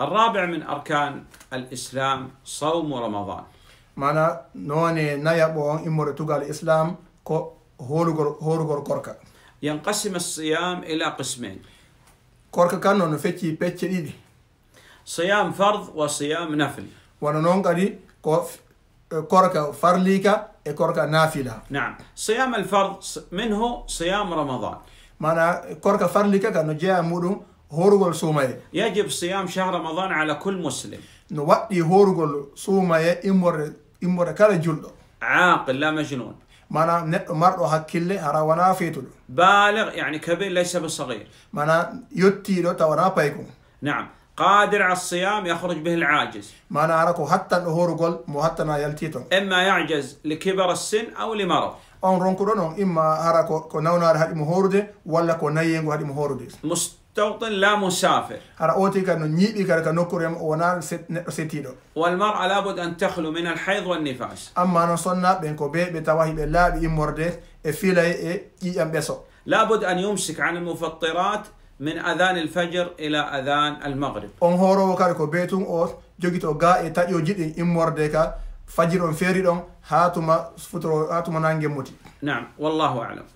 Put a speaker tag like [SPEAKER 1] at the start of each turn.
[SPEAKER 1] الرابع من أركان الإسلام صوم رمضان.
[SPEAKER 2] معنا نوني نيابون إمور تقال الإسلام هورغور كوركا.
[SPEAKER 1] ينقسم الصيام إلى قسمين.
[SPEAKER 2] كوركا كانو نفتي بيتشي
[SPEAKER 1] صيام فرض وصيام نفل.
[SPEAKER 2] ونون قالي كوركا فرليكا كوركا نافلة. نعم، صيام الفرض منه صيام رمضان. معنا كوركا فرليكا كانو جاء مورو هورغول سومي يجب صيام شهر رمضان على كل مسلم نوادي هورغول سومي إمور إمور كلا جلد
[SPEAKER 1] عاقل لا مجنون
[SPEAKER 2] مانا مرو هكيل هرا وانا فيتل
[SPEAKER 1] بالغ يعني كبير ليس بصغير
[SPEAKER 2] مانا يتي لو تونا بايكم
[SPEAKER 1] نعم قادر على الصيام يخرج به العاجز
[SPEAKER 2] ما أنا حتى الهورغول مو حتى أنا يلتيتو
[SPEAKER 1] إما يعجز لكبر السن أو لمرض
[SPEAKER 2] أون رونكورونو إما أراكو كوناونا هذه مهوردة ولا كونايين هذه مهوردة مست... توطن لا مسافر رأوتي كانوا نيبي كانوا نكرم ونال ستيدو
[SPEAKER 1] والمرأة لابد أن تخلو من الحيض والنفاس
[SPEAKER 2] أما نصنا بينكو بي بتواهي بلا بإمورده إفيلا إي إيام بيسو
[SPEAKER 1] لابد أن يمسك عن المفطرات من أذان الفجر إلى أذان المغرب
[SPEAKER 2] أمهورو وكاركو بيتون أوت جوكيتو غا إتاكيو جيد إمورده فجر فيريدون هاتوما فترو هاتوما نانجي موتي
[SPEAKER 1] نعم والله أعلم